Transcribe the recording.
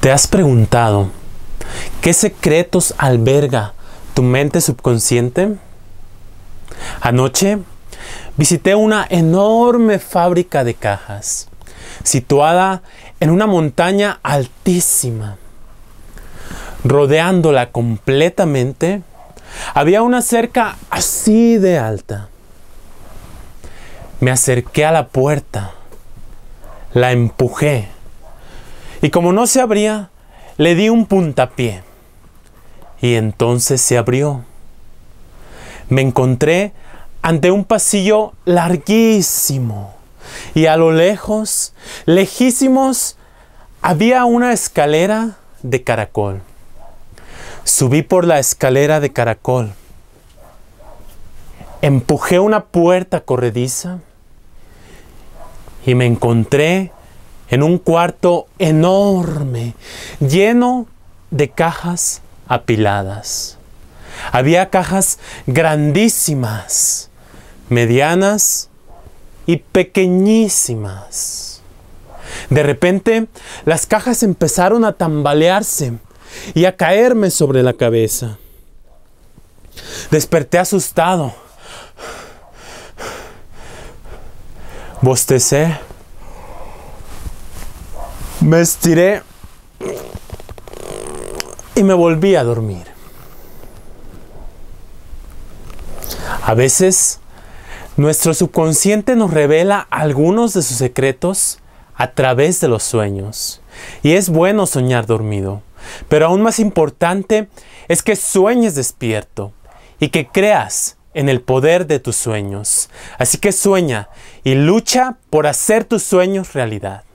¿Te has preguntado qué secretos alberga tu mente subconsciente? Anoche visité una enorme fábrica de cajas, situada en una montaña altísima. Rodeándola completamente, había una cerca así de alta. Me acerqué a la puerta, la empujé y como no se abría, le di un puntapié. Y entonces se abrió. Me encontré ante un pasillo larguísimo. Y a lo lejos, lejísimos, había una escalera de caracol. Subí por la escalera de caracol. Empujé una puerta corrediza y me encontré en un cuarto enorme, lleno de cajas apiladas. Había cajas grandísimas, medianas y pequeñísimas. De repente, las cajas empezaron a tambalearse y a caerme sobre la cabeza. Desperté asustado. Bostecé me estiré y me volví a dormir. A veces, nuestro subconsciente nos revela algunos de sus secretos a través de los sueños. Y es bueno soñar dormido, pero aún más importante es que sueñes despierto y que creas en el poder de tus sueños. Así que sueña y lucha por hacer tus sueños realidad.